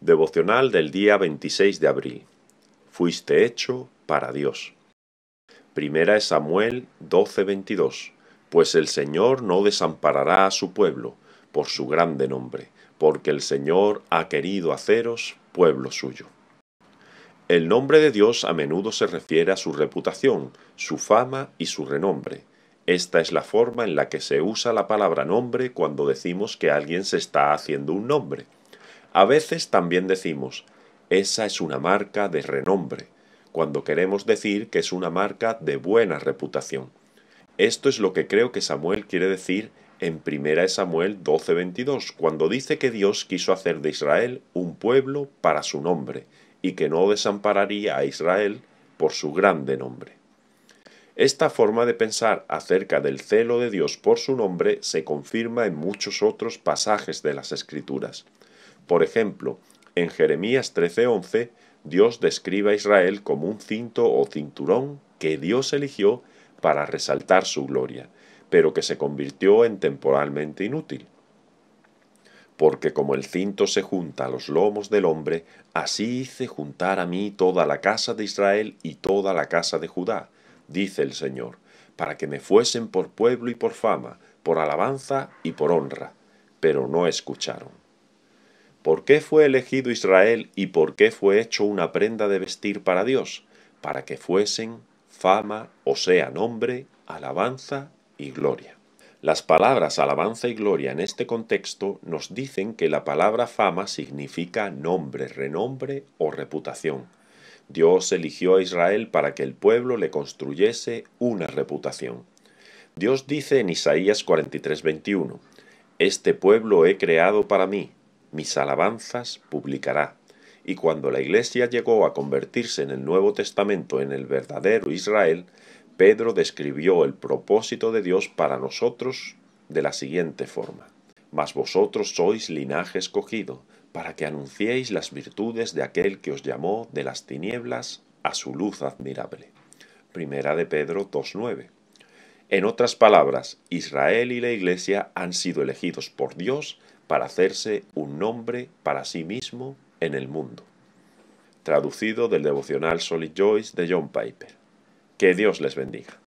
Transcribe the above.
Devocional del día 26 de abril. Fuiste hecho para Dios. Primera es Samuel 12:22. Pues el Señor no desamparará a su pueblo por su grande nombre, porque el Señor ha querido haceros pueblo suyo. El nombre de Dios a menudo se refiere a su reputación, su fama y su renombre. Esta es la forma en la que se usa la palabra nombre cuando decimos que alguien se está haciendo un nombre. A veces también decimos, esa es una marca de renombre, cuando queremos decir que es una marca de buena reputación. Esto es lo que creo que Samuel quiere decir en 1 Samuel 12:22, cuando dice que Dios quiso hacer de Israel un pueblo para su nombre, y que no desampararía a Israel por su grande nombre. Esta forma de pensar acerca del celo de Dios por su nombre se confirma en muchos otros pasajes de las Escrituras. Por ejemplo, en Jeremías 13:11, Dios describe a Israel como un cinto o cinturón que Dios eligió para resaltar su gloria, pero que se convirtió en temporalmente inútil. Porque como el cinto se junta a los lomos del hombre, así hice juntar a mí toda la casa de Israel y toda la casa de Judá, dice el Señor, para que me fuesen por pueblo y por fama, por alabanza y por honra, pero no escucharon. ¿Por qué fue elegido Israel y por qué fue hecho una prenda de vestir para Dios? Para que fuesen fama, o sea, nombre, alabanza y gloria. Las palabras alabanza y gloria en este contexto nos dicen que la palabra fama significa nombre, renombre o reputación. Dios eligió a Israel para que el pueblo le construyese una reputación. Dios dice en Isaías 43:21, Este pueblo he creado para mí, mis alabanzas publicará. Y cuando la iglesia llegó a convertirse en el Nuevo Testamento en el verdadero Israel, Pedro describió el propósito de Dios para nosotros de la siguiente forma. Mas vosotros sois linaje escogido, para que anunciéis las virtudes de aquel que os llamó de las tinieblas a su luz admirable. Primera de Pedro 2.9. En otras palabras, Israel y la Iglesia han sido elegidos por Dios para hacerse un nombre para sí mismo en el mundo. Traducido del devocional Solid Joyce de John Piper. Que Dios les bendiga.